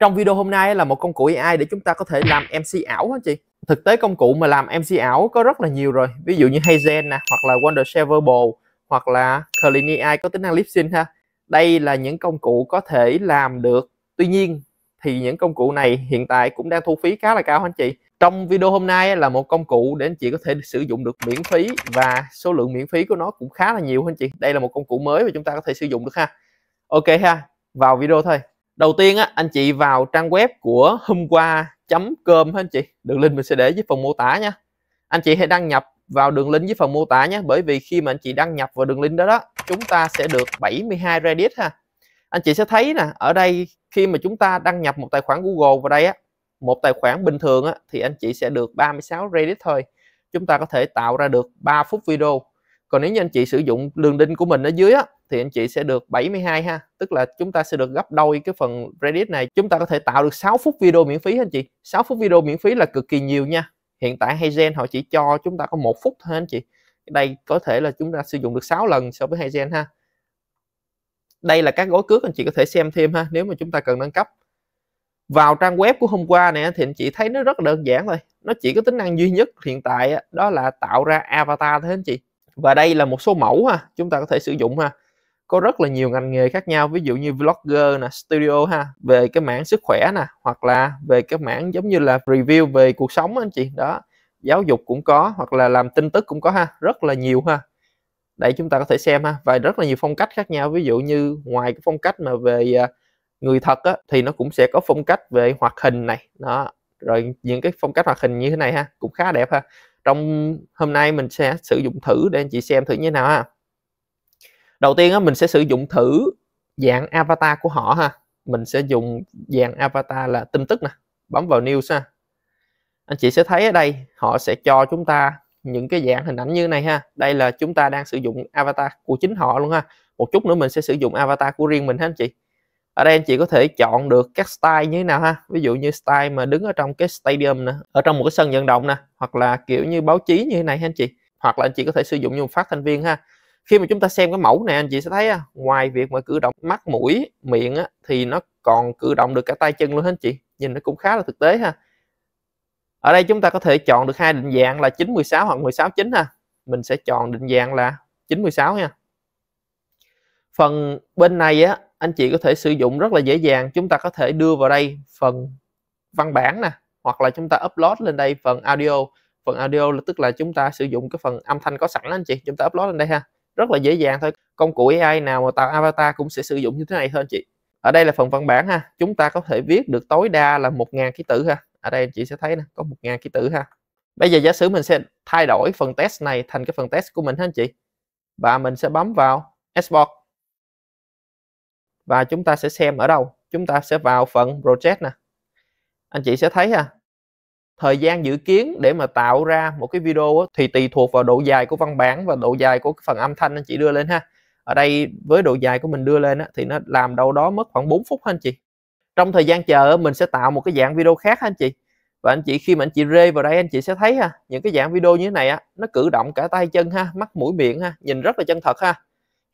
trong video hôm nay là một công cụ AI để chúng ta có thể làm MC ảo hả chị thực tế công cụ mà làm MC ảo có rất là nhiều rồi ví dụ như Hazen nè hoặc là Wonder Servable hoặc là Curly AI có tính năng lip sync ha đây là những công cụ có thể làm được tuy nhiên thì những công cụ này hiện tại cũng đang thu phí khá là cao anh chị trong video hôm nay là một công cụ để anh chị có thể sử dụng được miễn phí và số lượng miễn phí của nó cũng khá là nhiều anh chị đây là một công cụ mới mà chúng ta có thể sử dụng được ha ok ha vào video thôi đầu tiên á, anh chị vào trang web của hôm qua com anh chị đường link mình sẽ để dưới phần mô tả nha anh chị hãy đăng nhập vào đường link dưới phần mô tả nhé bởi vì khi mà anh chị đăng nhập vào đường link đó đó chúng ta sẽ được 72 Reddit ha anh chị sẽ thấy nè ở đây khi mà chúng ta đăng nhập một tài khoản Google vào đây á một tài khoản bình thường á, thì anh chị sẽ được 36 Reddit thôi chúng ta có thể tạo ra được 3 phút video còn nếu như anh chị sử dụng đường đinh của mình ở dưới á thì anh chị sẽ được 72 ha tức là chúng ta sẽ được gấp đôi cái phần Reddit này chúng ta có thể tạo được 6 phút video miễn phí anh chị 6 phút video miễn phí là cực kỳ nhiều nha hiện tại Haygen họ chỉ cho chúng ta có một phút thôi anh chị đây có thể là chúng ta sử dụng được 6 lần so với Haygen ha đây là các gói cước anh chị có thể xem thêm ha nếu mà chúng ta cần nâng cấp vào trang web của hôm qua này thì anh chị thấy nó rất đơn giản thôi nó chỉ có tính năng duy nhất hiện tại đó là tạo ra avatar thôi anh chị và đây là một số mẫu ha chúng ta có thể sử dụng ha có rất là nhiều ngành nghề khác nhau ví dụ như vlogger nè studio ha về cái mảng sức khỏe nè hoặc là về cái mảng giống như là review về cuộc sống anh chị đó giáo dục cũng có hoặc là làm tin tức cũng có ha rất là nhiều ha đây chúng ta có thể xem ha và rất là nhiều phong cách khác nhau ví dụ như ngoài cái phong cách mà về à, người thật á, thì nó cũng sẽ có phong cách về hoạt hình này đó rồi những cái phong cách hoạt hình như thế này ha cũng khá đẹp ha trong hôm nay mình sẽ sử dụng thử để anh chị xem thử như thế nào ha đầu tiên á, mình sẽ sử dụng thử dạng avatar của họ ha mình sẽ dùng dạng avatar là tin tức nè bấm vào news ha anh chị sẽ thấy ở đây họ sẽ cho chúng ta những cái dạng hình ảnh như này ha đây là chúng ta đang sử dụng avatar của chính họ luôn ha một chút nữa mình sẽ sử dụng avatar của riêng mình ha anh chị ở đây anh chị có thể chọn được các style như thế nào ha ví dụ như style mà đứng ở trong cái stadium nè ở trong một cái sân vận động nè hoặc là kiểu như báo chí như thế này ha anh chị hoặc là anh chị có thể sử dụng như một phát thanh viên ha khi mà chúng ta xem cái mẫu này anh chị sẽ thấy ngoài việc mà cử động mắt mũi miệng á, thì nó còn cử động được cả tay chân luôn hết chị nhìn nó cũng khá là thực tế ha ở đây chúng ta có thể chọn được hai định dạng là 916 hoặc 169 ha mình sẽ chọn định dạng là 916 nha phần bên này á anh chị có thể sử dụng rất là dễ dàng chúng ta có thể đưa vào đây phần văn bản nè hoặc là chúng ta upload lên đây phần audio phần audio là tức là chúng ta sử dụng cái phần âm thanh có sẵn đó anh chị chúng ta upload lên đây ha rất là dễ dàng thôi công cụ AI nào mà tạo avatar cũng sẽ sử dụng như thế này thôi anh chị ở đây là phần văn bản ha chúng ta có thể viết được tối đa là 1.000 ký tự ha ở đây anh chị sẽ thấy nè có 1.000 ký tự ha bây giờ giả sử mình sẽ thay đổi phần test này thành cái phần test của mình ha anh chị và mình sẽ bấm vào export và chúng ta sẽ xem ở đâu chúng ta sẽ vào phần project nè anh chị sẽ thấy ha thời gian dự kiến để mà tạo ra một cái video thì tùy thuộc vào độ dài của văn bản và độ dài của phần âm thanh anh chị đưa lên ha ở đây với độ dài của mình đưa lên thì nó làm đâu đó mất khoảng 4 phút anh chị trong thời gian chờ mình sẽ tạo một cái dạng video khác anh chị và anh chị khi mà anh chị rê vào đây anh chị sẽ thấy ha những cái dạng video như thế này á nó cử động cả tay chân ha mắt mũi miệng ha nhìn rất là chân thật ha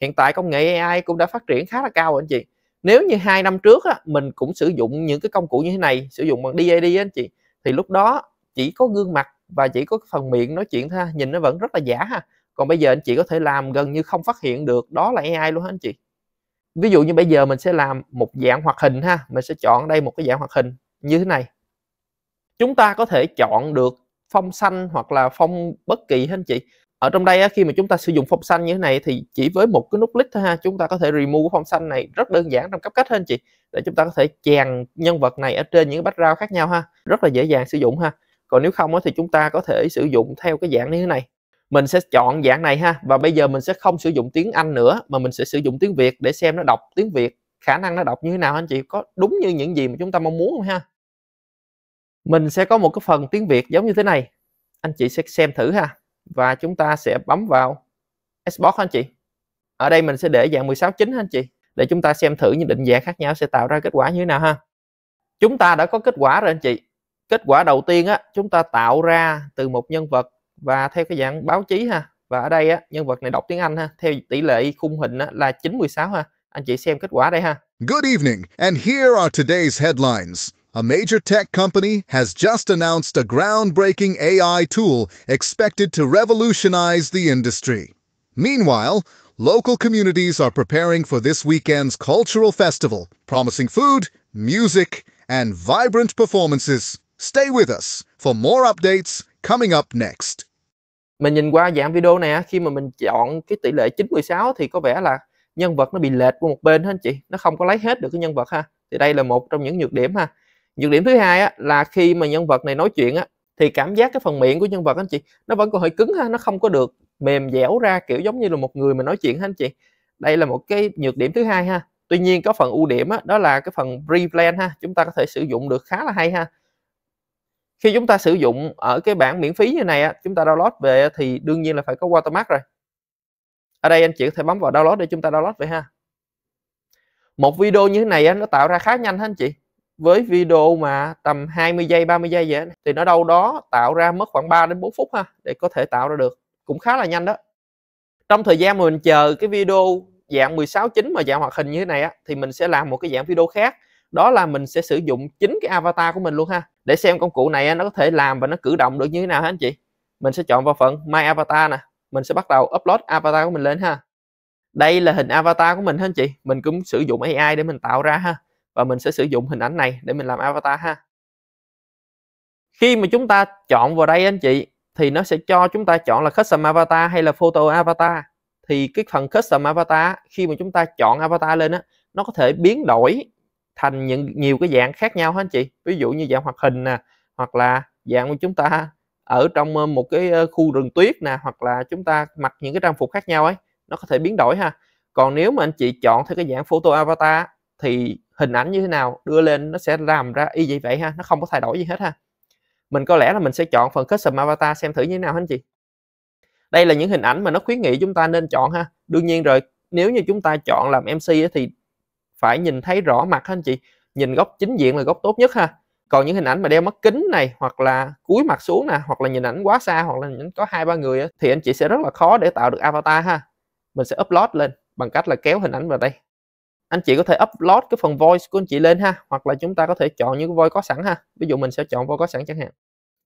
hiện tại công nghệ AI cũng đã phát triển khá là cao rồi anh chị nếu như hai năm trước á, mình cũng sử dụng những cái công cụ như thế này sử dụng bằng DAD á, anh chị thì lúc đó chỉ có gương mặt và chỉ có phần miệng nói chuyện thôi nhìn nó vẫn rất là giả ha còn bây giờ anh chị có thể làm gần như không phát hiện được đó là AI luôn hả anh chị ví dụ như bây giờ mình sẽ làm một dạng hoạt hình ha mình sẽ chọn đây một cái dạng hoạt hình như thế này chúng ta có thể chọn được phong xanh hoặc là phong bất kỳ hết anh chị ở trong đây khi mà chúng ta sử dụng phong xanh như thế này thì chỉ với một cái nút click thôi ha chúng ta có thể remove cái phong xanh này rất đơn giản trong cấp cách hơn chị để chúng ta có thể chèn nhân vật này ở trên những cái background khác nhau ha rất là dễ dàng sử dụng ha còn nếu không thì chúng ta có thể sử dụng theo cái dạng như thế này mình sẽ chọn dạng này ha và bây giờ mình sẽ không sử dụng tiếng Anh nữa mà mình sẽ sử dụng tiếng Việt để xem nó đọc tiếng Việt khả năng nó đọc như thế nào anh chị có đúng như những gì mà chúng ta mong muốn không ha mình sẽ có một cái phần tiếng Việt giống như thế này anh chị sẽ xem thử ha và chúng ta sẽ bấm vào export anh chị ở đây mình sẽ để dạng 16 9 anh chị để chúng ta xem thử những định dạng khác nhau sẽ tạo ra kết quả như thế nào ha chúng ta đã có kết quả rồi anh chị kết quả đầu tiên á chúng ta tạo ra từ một nhân vật và theo cái dạng báo chí ha và ở đây á, nhân vật này đọc tiếng Anh ha theo tỷ lệ khung hình á, là 916 ha anh chị xem kết quả đây ha Good evening and here are today's headlines a major tech company has just announced a groundbreaking AI tool expected to revolutionize the industry. Meanwhile, local communities are preparing for this weekend's cultural festival, promising food, music, and vibrant performances. Stay with us for more updates coming up next. Mình nhìn qua dạng video này khi mà mình chọn cái tỷ lệ 916 thì có vẻ là nhân vật nó bị lệch qua một bên hết anh chị, nó không có lấy hết được cái nhân vật ha. Thì đây là một trong những nhược điểm ha. nhược điểm thứ hai á, là khi mà nhân vật này nói chuyện á, thì cảm giác cái phần miệng của nhân vật anh chị nó vẫn còn hơi cứng ha nó không có được mềm dẻo ra kiểu giống như là một người mà nói chuyện ha anh chị đây là một cái nhược điểm thứ hai ha tuy nhiên có phần ưu điểm á, đó là cái phần pre-plan ha chúng ta có thể sử dụng được khá là hay ha khi chúng ta sử dụng ở cái bản miễn phí như này á, chúng ta download về thì đương nhiên là phải có watermark rồi ở đây anh chị có thể bấm vào download để chúng ta download về ha một video như thế này á, nó tạo ra khá nhanh ha anh chị với video mà tầm 20 giây 30 giây vậy thì nó đâu đó tạo ra mất khoảng 3 đến 4 phút ha để có thể tạo ra được cũng khá là nhanh đó trong thời gian mình chờ cái video dạng 16 9 mà dạng hoạt hình như thế này á thì mình sẽ làm một cái dạng video khác đó là mình sẽ sử dụng chính cái avatar của mình luôn ha để xem công cụ này nó có thể làm và nó cử động được như thế nào hả anh chị mình sẽ chọn vào phần my avatar nè mình sẽ bắt đầu upload avatar của mình lên ha đây là hình avatar của mình hả anh chị mình cũng sử dụng AI để mình tạo ra ha và mình sẽ sử dụng hình ảnh này để mình làm avatar ha khi mà chúng ta chọn vào đây anh chị thì nó sẽ cho chúng ta chọn là custom avatar hay là photo avatar thì cái phần custom avatar khi mà chúng ta chọn avatar lên á nó có thể biến đổi thành những nhiều cái dạng khác nhau hết anh chị ví dụ như dạng hoạt hình nè hoặc là dạng của chúng ta ở trong một cái khu rừng tuyết nè hoặc là chúng ta mặc những cái trang phục khác nhau ấy nó có thể biến đổi ha còn nếu mà anh chị chọn theo cái dạng photo avatar thì hình ảnh như thế nào đưa lên nó sẽ làm ra y vậy vậy ha nó không có thay đổi gì hết ha mình có lẽ là mình sẽ chọn phần custom avatar xem thử như thế nào anh chị đây là những hình ảnh mà nó khuyến nghị chúng ta nên chọn ha đương nhiên rồi nếu như chúng ta chọn làm mc thì phải nhìn thấy rõ mặt anh chị nhìn góc chính diện là góc tốt nhất ha còn những hình ảnh mà đeo mắt kính này hoặc là cúi mặt xuống nè hoặc là nhìn ảnh quá xa hoặc là nhìn có hai ba người thì anh chị sẽ rất là khó để tạo được avatar ha mình sẽ upload lên bằng cách là kéo hình ảnh vào đây anh chị có thể upload cái phần voice của anh chị lên ha hoặc là chúng ta có thể chọn những cái voice có sẵn ha ví dụ mình sẽ chọn voice có sẵn chẳng hạn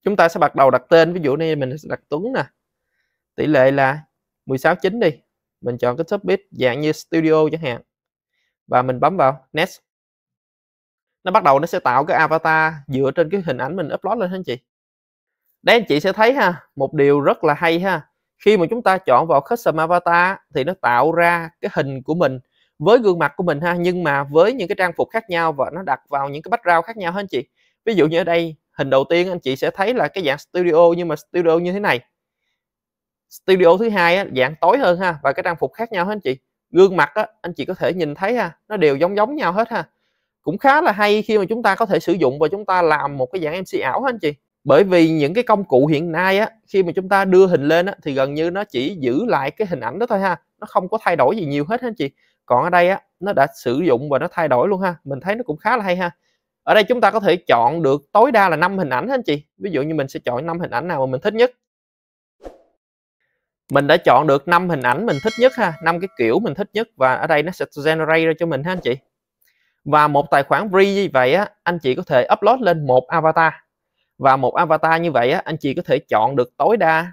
chúng ta sẽ bắt đầu đặt tên ví dụ này mình sẽ đặt Tuấn nè tỷ lệ là 16 9 đi mình chọn cái topic dạng như studio chẳng hạn và mình bấm vào next nó bắt đầu nó sẽ tạo cái avatar dựa trên cái hình ảnh mình upload lên anh chị đây anh chị sẽ thấy ha một điều rất là hay ha khi mà chúng ta chọn vào custom avatar thì nó tạo ra cái hình của mình với gương mặt của mình ha nhưng mà với những cái trang phục khác nhau và nó đặt vào những cái rau khác nhau hết anh chị ví dụ như ở đây hình đầu tiên anh chị sẽ thấy là cái dạng studio nhưng mà studio như thế này studio thứ hai á, dạng tối hơn ha và cái trang phục khác nhau hết anh chị gương mặt á, anh chị có thể nhìn thấy ha nó đều giống giống nhau hết ha cũng khá là hay khi mà chúng ta có thể sử dụng và chúng ta làm một cái dạng MC ảo hết anh chị bởi vì những cái công cụ hiện nay á khi mà chúng ta đưa hình lên á, thì gần như nó chỉ giữ lại cái hình ảnh đó thôi ha nó không có thay đổi gì nhiều hết anh chị còn ở đây á nó đã sử dụng và nó thay đổi luôn ha mình thấy nó cũng khá là hay ha ở đây chúng ta có thể chọn được tối đa là 5 hình ảnh anh chị ví dụ như mình sẽ chọn 5 hình ảnh nào mà mình thích nhất mình đã chọn được 5 hình ảnh mình thích nhất ha 5 cái kiểu mình thích nhất và ở đây nó sẽ generate ra cho mình ha anh chị và một tài khoản free như vậy á anh chị có thể upload lên một avatar và một avatar như vậy á anh chị có thể chọn được tối đa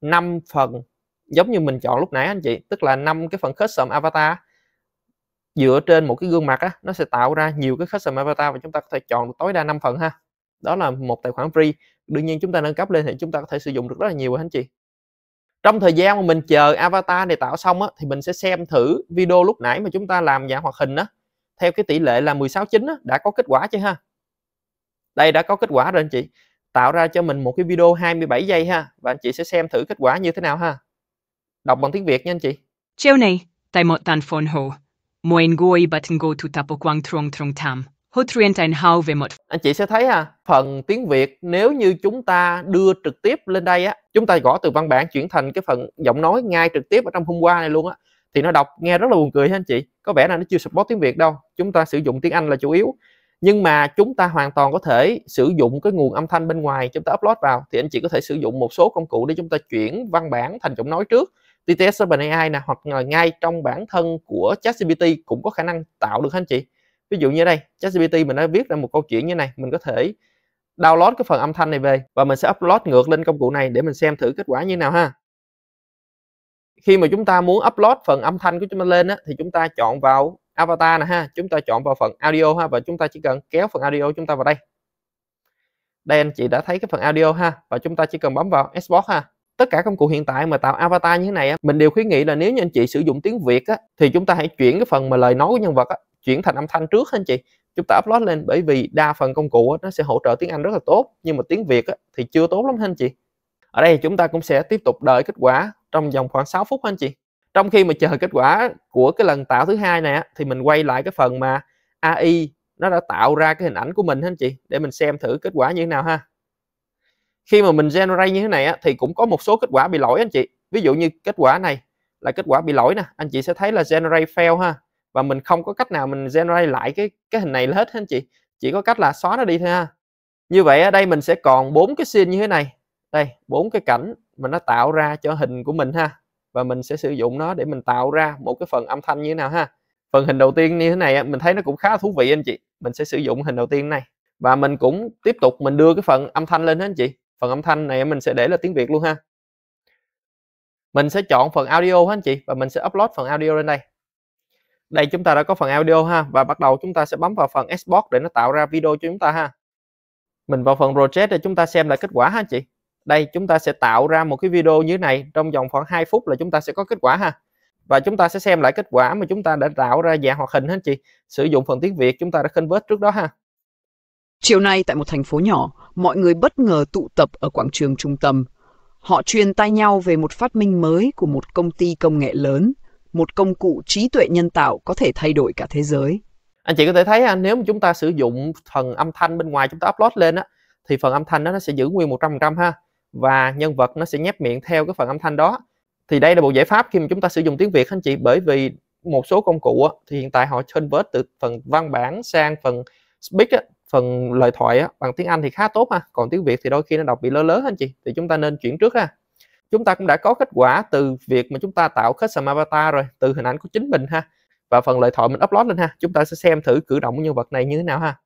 5 phần giống như mình chọn lúc nãy anh chị tức là 5 cái phần custom avatar dựa trên một cái gương mặt á nó sẽ tạo ra nhiều cái custom avatar và chúng ta có thể chọn được tối đa 5 phần ha đó là một tài khoản free đương nhiên chúng ta nâng cấp lên thì chúng ta có thể sử dụng được rất là nhiều anh chị trong thời gian mà mình chờ avatar này tạo xong á, thì mình sẽ xem thử video lúc nãy mà chúng ta làm dạng hoạt hình á, theo cái tỷ lệ là 16 9 á, đã có kết quả chưa ha đây đã có kết quả rồi anh chị tạo ra cho mình một cái video 27 giây ha và anh chị sẽ xem thử kết quả như thế nào ha đọc bằng tiếng Việt nha anh chị chiều này tại một tàn phố Hồ Moengoi Batngo Tutapo Quang Trong Trong Tam. Anh chị sẽ thấy ha, à, phần tiếng Việt nếu như chúng ta đưa trực tiếp lên đây á, chúng ta gõ từ văn bản chuyển thành cái phần giọng nói ngay trực tiếp ở trong hôm qua này luôn á thì nó đọc nghe rất là buồn cười ha anh chị. Có vẻ là nó chưa support tiếng Việt đâu. Chúng ta sử dụng tiếng Anh là chủ yếu. Nhưng mà chúng ta hoàn toàn có thể sử dụng cái nguồn âm thanh bên ngoài chúng ta upload vào thì anh chị có thể sử dụng một số công cụ để chúng ta chuyển văn bản thành giọng nói trước TTS Open AI nè hoặc là ngay trong bản thân của ChatGPT cũng có khả năng tạo được anh chị ví dụ như đây ChatGPT mình đã viết ra một câu chuyện như này mình có thể download cái phần âm thanh này về và mình sẽ upload ngược lên công cụ này để mình xem thử kết quả như nào ha khi mà chúng ta muốn upload phần âm thanh của chúng ta lên á, thì chúng ta chọn vào avatar nè ha chúng ta chọn vào phần audio ha và chúng ta chỉ cần kéo phần audio chúng ta vào đây đây anh chị đã thấy cái phần audio ha và chúng ta chỉ cần bấm vào export ha tất cả công cụ hiện tại mà tạo avatar như thế này á, mình đều khuyến nghị là nếu như anh chị sử dụng tiếng Việt á, thì chúng ta hãy chuyển cái phần mà lời nói của nhân vật á, chuyển thành âm thanh trước anh chị chúng ta upload lên bởi vì đa phần công cụ á, nó sẽ hỗ trợ tiếng Anh rất là tốt nhưng mà tiếng Việt á, thì chưa tốt lắm anh chị ở đây chúng ta cũng sẽ tiếp tục đợi kết quả trong vòng khoảng 6 phút anh chị trong khi mà chờ kết quả của cái lần tạo thứ hai này á, thì mình quay lại cái phần mà AI nó đã tạo ra cái hình ảnh của mình anh chị để mình xem thử kết quả như thế nào ha khi mà mình generate như thế này á, thì cũng có một số kết quả bị lỗi anh chị ví dụ như kết quả này là kết quả bị lỗi nè anh chị sẽ thấy là generate fail ha và mình không có cách nào mình generate lại cái cái hình này là hết anh chị chỉ có cách là xóa nó đi thôi ha như vậy ở đây mình sẽ còn bốn cái scene như thế này đây bốn cái cảnh mà nó tạo ra cho hình của mình ha và mình sẽ sử dụng nó để mình tạo ra một cái phần âm thanh như thế nào ha phần hình đầu tiên như thế này mình thấy nó cũng khá thú vị anh chị mình sẽ sử dụng hình đầu tiên này và mình cũng tiếp tục mình đưa cái phần âm thanh lên đó anh chị phần âm thanh này mình sẽ để là tiếng Việt luôn ha mình sẽ chọn phần audio ha anh chị và mình sẽ upload phần audio lên đây đây chúng ta đã có phần audio ha và bắt đầu chúng ta sẽ bấm vào phần export để nó tạo ra video cho chúng ta ha mình vào phần project để chúng ta xem lại kết quả ha anh chị đây chúng ta sẽ tạo ra một cái video như thế này trong vòng khoảng 2 phút là chúng ta sẽ có kết quả ha và chúng ta sẽ xem lại kết quả mà chúng ta đã tạo ra dạng hoạt hình ha anh chị sử dụng phần tiếng Việt chúng ta đã convert trước đó ha Chiều nay tại một thành phố nhỏ, mọi người bất ngờ tụ tập ở quảng trường trung tâm. Họ truyền tay nhau về một phát minh mới của một công ty công nghệ lớn, một công cụ trí tuệ nhân tạo có thể thay đổi cả thế giới. Anh chị có thể thấy nếu mà chúng ta sử dụng phần âm thanh bên ngoài chúng ta upload lên á thì phần âm thanh đó nó sẽ giữ nguyên 100% ha và nhân vật nó sẽ nhép miệng theo cái phần âm thanh đó. Thì đây là một giải pháp khi mà chúng ta sử dụng tiếng Việt anh chị bởi vì một số công cụ á, thì hiện tại họ convert từ phần văn bản sang phần speak á, phần lời thoại á, bằng tiếng Anh thì khá tốt ha còn tiếng Việt thì đôi khi nó đọc bị lơ lớ anh chị thì chúng ta nên chuyển trước ha chúng ta cũng đã có kết quả từ việc mà chúng ta tạo custom avatar rồi từ hình ảnh của chính mình ha và phần lời thoại mình upload lên ha chúng ta sẽ xem thử cử động của nhân vật này như thế nào ha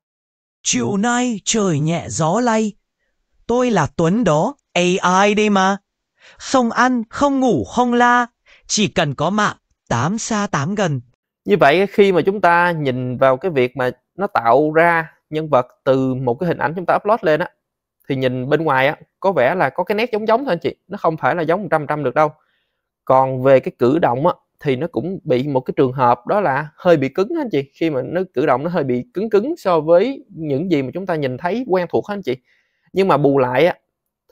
chiều nay trời nhẹ gió lay tôi là Tuấn đó AI đây mà không ăn không ngủ không la chỉ cần có mạng tám xa tám gần như vậy khi mà chúng ta nhìn vào cái việc mà nó tạo ra nhân vật từ một cái hình ảnh chúng ta upload lên á thì nhìn bên ngoài á có vẻ là có cái nét giống giống thôi anh chị nó không phải là giống 100% được đâu còn về cái cử động á thì nó cũng bị một cái trường hợp đó là hơi bị cứng anh chị khi mà nó cử động nó hơi bị cứng cứng so với những gì mà chúng ta nhìn thấy quen thuộc anh chị nhưng mà bù lại á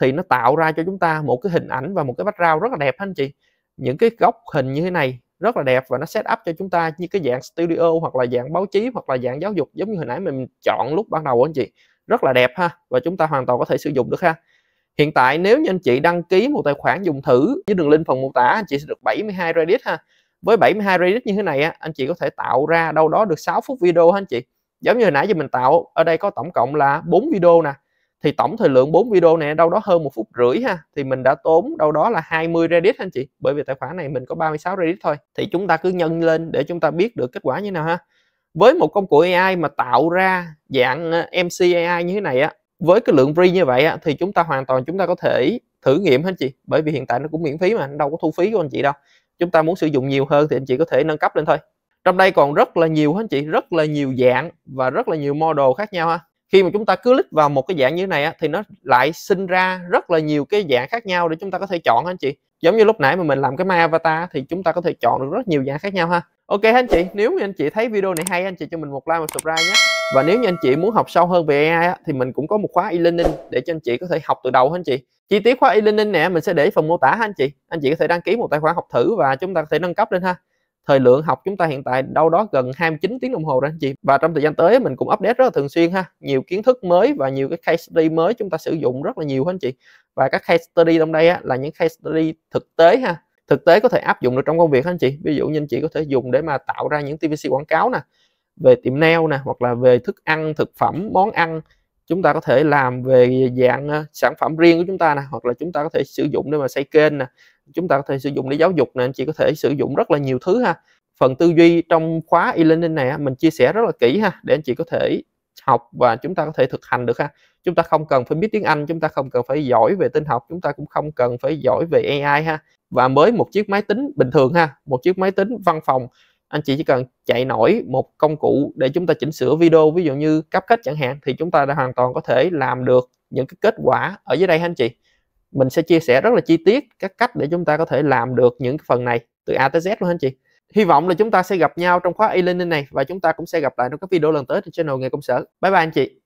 thì nó tạo ra cho chúng ta một cái hình ảnh và một cái background rất là đẹp anh chị những cái góc hình như thế này rất là đẹp và nó set up cho chúng ta như cái dạng studio hoặc là dạng báo chí hoặc là dạng giáo dục giống như hồi nãy mình chọn lúc ban đầu anh chị rất là đẹp ha và chúng ta hoàn toàn có thể sử dụng được ha hiện tại nếu như anh chị đăng ký một tài khoản dùng thử với đường link phần mô tả anh chị sẽ được 72 Reddit ha với 72 Reddit như thế này á anh chị có thể tạo ra đâu đó được 6 phút video ha anh chị giống như hồi nãy giờ mình tạo ở đây có tổng cộng là 4 video nè thì tổng thời lượng 4 video này đâu đó hơn một phút rưỡi ha thì mình đã tốn đâu đó là 20 Reddit anh chị bởi vì tài khoản này mình có 36 Reddit thôi thì chúng ta cứ nhân lên để chúng ta biết được kết quả như nào ha với một công cụ AI mà tạo ra dạng ờ, MC AI như thế này á với cái lượng free như vậy á, thì chúng ta hoàn toàn chúng ta có thể thử nghiệm hết chị bởi vì hiện tại nó cũng miễn phí mà đâu có thu phí của anh chị đâu chúng ta muốn sử dụng nhiều hơn thì anh chị có thể nâng cấp lên thôi trong đây còn rất là nhiều hết chị rất là nhiều dạng và rất là nhiều model khác nhau ha khi mà chúng ta cứ click vào một cái dạng như thế này á, thì nó lại sinh ra rất là nhiều cái dạng khác nhau để chúng ta có thể chọn anh chị giống như lúc nãy mà mình làm cái my avatar thì chúng ta có thể chọn được rất nhiều dạng khác nhau ha ok anh chị nếu như anh chị thấy video này hay anh chị cho mình một like và subscribe nhé và nếu như anh chị muốn học sâu hơn về AI á, thì mình cũng có một khóa e-learning để cho anh chị có thể học từ đầu anh chị chi tiết khóa e-learning nè mình sẽ để phần mô tả ha anh chị anh chị có thể đăng ký một tài khoản học thử và chúng ta có thể nâng cấp lên ha thời lượng học chúng ta hiện tại đâu đó gần 29 tiếng đồng hồ rồi anh chị và trong thời gian tới mình cũng update rất là thường xuyên ha nhiều kiến thức mới và nhiều cái case study mới chúng ta sử dụng rất là nhiều anh chị và các case study trong đây á, là những case study thực tế ha thực tế có thể áp dụng được trong công việc anh chị ví dụ như anh chị có thể dùng để mà tạo ra những TVC quảng cáo nè về tiệm nail nè hoặc là về thức ăn thực phẩm món ăn chúng ta có thể làm về dạng ờ, sản phẩm riêng của chúng ta nè hoặc là chúng ta có thể sử dụng để mà xây kênh nè chúng ta có thể sử dụng để giáo dục nè anh chị có thể sử dụng rất là nhiều thứ ha phần tư duy trong khóa e-learning này mình chia sẻ rất là kỹ ha để anh chị có thể học và chúng ta có thể thực hành được ha chúng ta không cần phải biết tiếng Anh chúng ta không cần phải giỏi về tin học chúng ta cũng không cần phải giỏi về AI ha và mới một chiếc máy tính bình thường ha một chiếc máy tính văn phòng anh chị chỉ cần chạy nổi một công cụ để chúng ta chỉnh sửa video ví dụ như cấp cách chẳng hạn thì chúng ta đã hoàn toàn có thể làm được những cái kết quả ở dưới đây anh chị mình sẽ chia sẻ rất là chi tiết các cách để chúng ta có thể làm được những phần này từ A tới Z luôn anh chị hy vọng là chúng ta sẽ gặp nhau trong khóa e-learning này và chúng ta cũng sẽ gặp lại trong các video lần tới trên channel nghề công sở bye bye anh chị